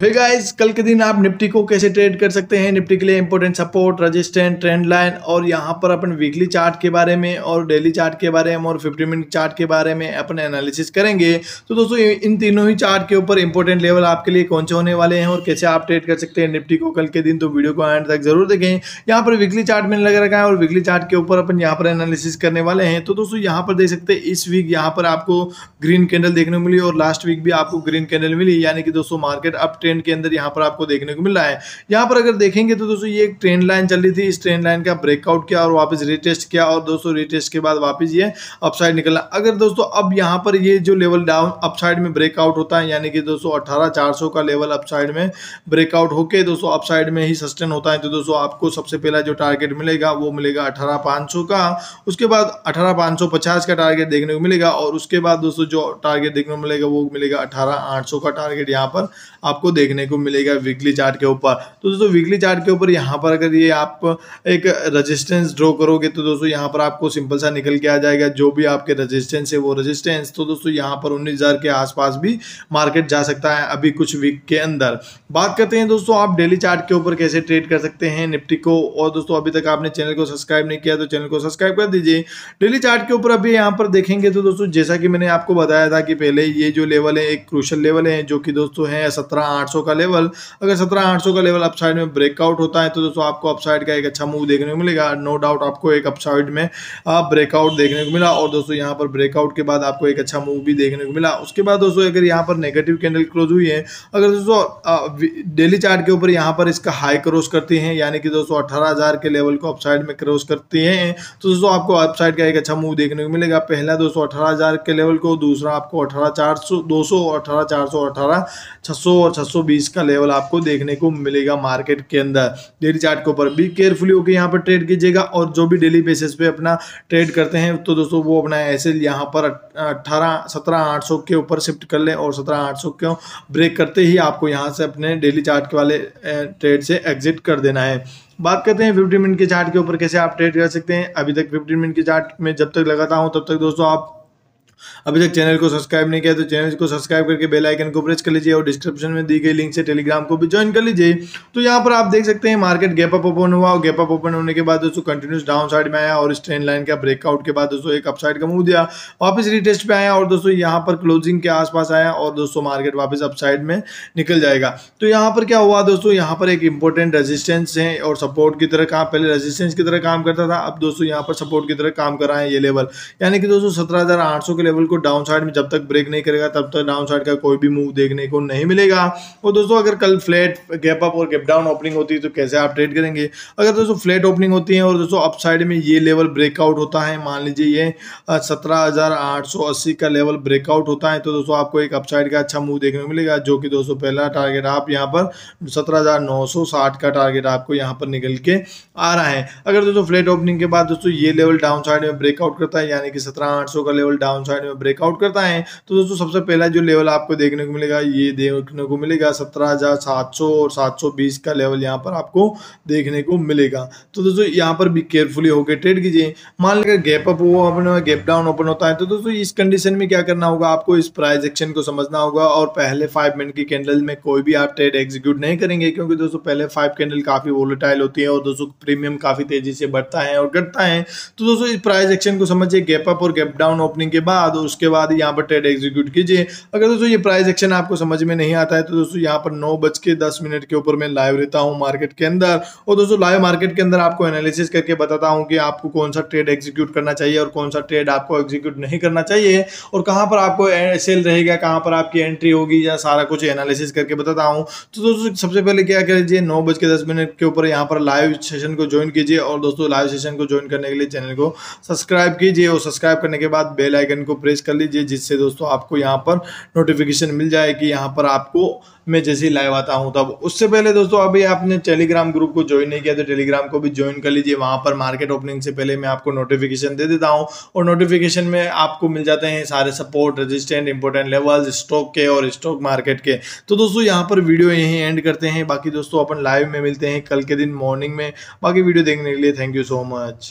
फिर गाइज कल के दिन आप निफ्टी को कैसे ट्रेड कर सकते हैं निफ्टी के लिए important support resistance trend line और यहाँ पर अपन वीकली चार्ट के बारे में और डेली चार्ट के बारे में और 50 मिनट चार्ट के बारे में अपन एनालिसिस करेंगे तो दोस्तों इन तीनों ही चार्ट के ऊपर इंपॉर्टेंट लेवल आपके लिए कौन से होने वाले हैं और कैसे आप ट्रेड कर सकते हैं निफ्टी को कल के दिन तो वीडियो को एंड तक जरूर देखें यहाँ पर वीकली चार्ट मैंने लग रखा है और वीकली चार्ट के ऊपर अपन यहाँ पर एनालिसिस करने वाले हैं तो दोस्तों यहाँ पर देख सकते हैं इस वीक यहाँ पर आपको ग्रीन कैंडल देखने को मिली और लास्ट वीक भी आपको ग्रीन कैंडल मिली यानी कि दोस्तों मार्केट अप ट्रेंड के अंदर यहाँ पर आपको देखने को मिला है यहाँ पर अगर देखेंगे तो दोस्तों ये एक ट्रेंड लाइन चल रही थी इस ट्रेंड लाइन का ब्रेकआउट किया और वापस रिटेस्ट किया और दोस्तों रिटेस्ट के बाद वापस ये अपसाइड निकला अगर दोस्तों अब यहाँ पर ये जो लेवल डाउन अपसाइड में ब्रेकआउट होता है यानी कि दोस्तों अट्ठारह चार का लेवल अपसाइड में ब्रेकआउट होकर दोस्तों अपसाइड में ही सस्टेन होता है तो दोस्तों आपको सबसे पहला जो टारगेट मिलेगा वो मिलेगा अठारह का उसके बाद अठारह का टारगेट देखने को मिलेगा और उसके बाद दोस्तों जो टारगेट देखने को मिलेगा वो मिलेगा अठारह का टारगेट यहाँ पर आपको देखने को मिलेगा वीकली चार्ट के ऊपर तो दोस्तों वीकली चार्ट के ऊपर यहाँ पर अगर ये आप एक रजिस्टेंस ड्रॉ करोगे तो दोस्तों यहाँ पर आपको सिंपल सा निकल के आ जाएगा जो भी आपके रजिस्टेंस है वो रजिस्टेंस तो दोस्तों यहाँ पर उन्नीस के आसपास भी मार्केट जा सकता है अभी कुछ वीक के अंदर बात करते हैं दोस्तों आप डेली चार्ट के ऊपर कैसे ट्रेड कर सकते हैं निफ्टी को और दोस्तों अभी तक आपने चैनल को सब्सक्राइब नहीं किया तो चैनल को सब्सक्राइब कर दीजिए डेली चार्ट के ऊपर अभी यहाँ पर देखेंगे तो दोस्तों जैसा कि मैंने आपको बताया था कि पहले ये जो लेवल है एक क्रूशल लेवल है जो कि दोस्तों है सत्रह सत्रह का लेवल अगर सत्रह का लेवल अपसाइड में ब्रेकआउट होता है तो दोस्तों आपको अपसाइड का एक अच्छा मूव देखने को मिलेगा नो डाउट आपको एक अपसाइड में ब्रेकआउट देखने को मिला और दोस्तों यहाँ पर ब्रेकआउट के बाद आपको एक अच्छा मूव भी देखने को मिला उसके बाद दोस्तों अगर यहाँ पर नेगेटिव कैंडल क्लोज हुई है अगर दोस्तों डेली चार्ट के ऊपर यहाँ पर इसका हाई क्रॉस करती है यानी कि दोस्तों अठारह के लेवल को अपसाइड में क्रॉस करती है तो दोस्तों आपको अपसाइड का एक अच्छा मूव देखने को मिलेगा पहला दोस्तों अठारह के लेवल को दूसरा आपको अठारह चार सौ दो सौ अठारह चार सौ अठारह छह सौ और छह सौ 120 का लेवल आपको देखने को मिलेगा मार्केट के अंदर डेली चार्ट के ऊपर भी केयरफुली होकर यहाँ पर ट्रेड कीजिएगा और जो भी डेली बेसिस पे अपना ट्रेड करते हैं तो दोस्तों वो अपना ऐसे यहाँ पर अट्ठारह सत्रह आठ के ऊपर शिफ्ट कर लें और सत्रह आठ सौ ब्रेक करते ही आपको यहाँ से अपने डेली चार्ट के वाले ट्रेड से एग्जिट कर देना है बात करते हैं फिफ्टी मिनट के चार्ट के ऊपर कैसे आप ट्रेड कर सकते हैं अभी तक फिफ्टी मिनट के चार्ट में जब तक लगाता हूँ तब तक दोस्तों आप अभी तक चैनल को सब्सक्राइब नहीं किया तो चैनल को सब्सक्राइब करके बेल आइकन को प्रेस कर लीजिए और डिस्क्रिप्शन में दी गई लिंक से टेलीग्राम को भी ज्वाइन कर लीजिए तो यहाँ पर आप देख सकते हैं मार्केट गैप अप ओपन हुआ और गैप अप ओपन होने के बाद दोस्तों कंटिन्यूस डाउन साइड में आया और स्ट्रेन लाइन का ब्रेकआउट के बाद दोस्तों एक अपसाइड का मूव दिया वापस रिटेस्ट पर आया और दोस्तों यहाँ पर क्लोजिंग के आसपास आया और दोस्तों मार्केट वापस अपसाइड में निकल जाएगा तो यहाँ पर क्या हुआ दोस्तों यहाँ पर एक इंपॉर्टेंट रेजिस्टेंस है और सपोर्ट की तरह काम पहले रेजिस्टेंस की तरह काम करता था अब दोस्तों यहाँ पर सपोर्ट की तरह काम कर रहा है ये लेवल यानी कि दोस्तों सत्रह के लेवल को डाउन साइड में जब तक ब्रेक नहीं करेगा तब तक डाउन साइड का कोई भी मूव देखने को नहीं मिलेगा और दोस्तों अगर कल फ्लैट गैप अप और गैप डाउन ओपनिंग होती है तो कैसे आप ट्रेड करेंगे अगर दोस्तों फ्लैट ओपनिंग होती है और दोस्तों अप साइड में ये लेवल ब्रेकआउट होता है मान लीजिए ये सत्रह का लेवल ब्रेकआउट होता है तो दोस्तों आपको एक अपसाइड का अच्छा मूव देखने को मिलेगा जो कि दोस्तों पहला टारगेट आप यहाँ पर सत्रह का टारगेट आपको यहाँ पर निकल के आ रहा है अगर दोस्तों फ्लैट ओपनिंग के बाद दोस्तों ये लेवल डाउन साइड में ब्रेकआउट करता है यानी कि सत्रह का लेवल डाउन साइड में ब्रेकआउट करता है तो दोस्तों सबसे पहला जो लेवल आपको देखने को मिलेगा ये देखने को मिलेगा सत्रह हज़ार सात सौ और सात सौ बीस का लेवल यहाँ पर आपको देखने को मिलेगा तो दोस्तों यहाँ पर भी केयरफुली होकर ट्रेड कीजिए मान लेकर गैप अप वो अपने गैप डाउन ओपन होता है तो दोस्तों इस कंडीशन में क्या करना होगा आपको इस प्राइज एक्शन को समझना होगा और पहले फाइव मिनट की कैंडल में कोई भी आप ट्रेड एग्जीक्यूट नहीं करेंगे क्योंकि दोस्तों पहले फाइव कैंडल काफ़ी वोलेटाइल होती है और दोस्तों प्रीमियम काफ़ी तेज़ी से बढ़ता है और घटता है तो दोस्तों इस प्राइज एक्शन को समझिए गैप अप और गैप डाउन ओपनिंग के बाद बाद उसके बाद यहाँ पर ट्रेड एग्जीक्यूट कीजिए अगर दोस्तों ये प्राइस एक्शन आपको समझ में नहीं आता है तो दोस्तों यहाँ पर नौ बज के दस मिनट के ऊपर मैं लाइव रहता हूँ मार्केट के अंदर और दोस्तों लाइव मार्केट के अंदर आपको एनालिसिस करके बताता हूँ कि आपको कौन सा ट्रेड एग्जीक्यूट करना चाहिए और कौन सा ट्रेड आपको एग्जीक्यूट नहीं करना चाहिए और कहाँ पर आपको सेल रहेगा कहाँ पर आपकी एंट्री होगी या सारा कुछ एनालिसिस करके बताता हूँ तो दोस्तों सबसे पहले क्या कर लीजिए नौ बज के दस मिनट के ऊपर यहाँ पर लाइव सेशन को ज्वाइन कीजिए और दोस्तों लाइव सेशन को ज्वाइन करने के लिए चैनल को सब्सक्राइब कीजिए और सब्सक्राइब करने के बाद बेल आइकन को प्रेस कर लीजिए जिससे दोस्तों आपको यहाँ पर नोटिफिकेशन मिल जाए कि यहाँ पर आपको मैं जैसे ही लाइव आता हूँ तब उससे पहले दोस्तों अभी आपने टेलीग्राम ग्रुप को ज्वाइन नहीं किया तो टेलीग्राम को भी ज्वाइन कर लीजिए वहाँ पर मार्केट ओपनिंग से पहले मैं आपको नोटिफिकेशन दे देता हूँ और नोटिफिकेशन में आपको मिल जाते हैं सारे support resistance important levels stock के और स्टॉक मार्केट के तो दोस्तों यहाँ पर वीडियो यहीं एंड करते हैं बाकी दोस्तों अपन लाइव में मिलते हैं कल के दिन मॉर्निंग में बाकी वीडियो देखने के लिए थैंक यू सो मच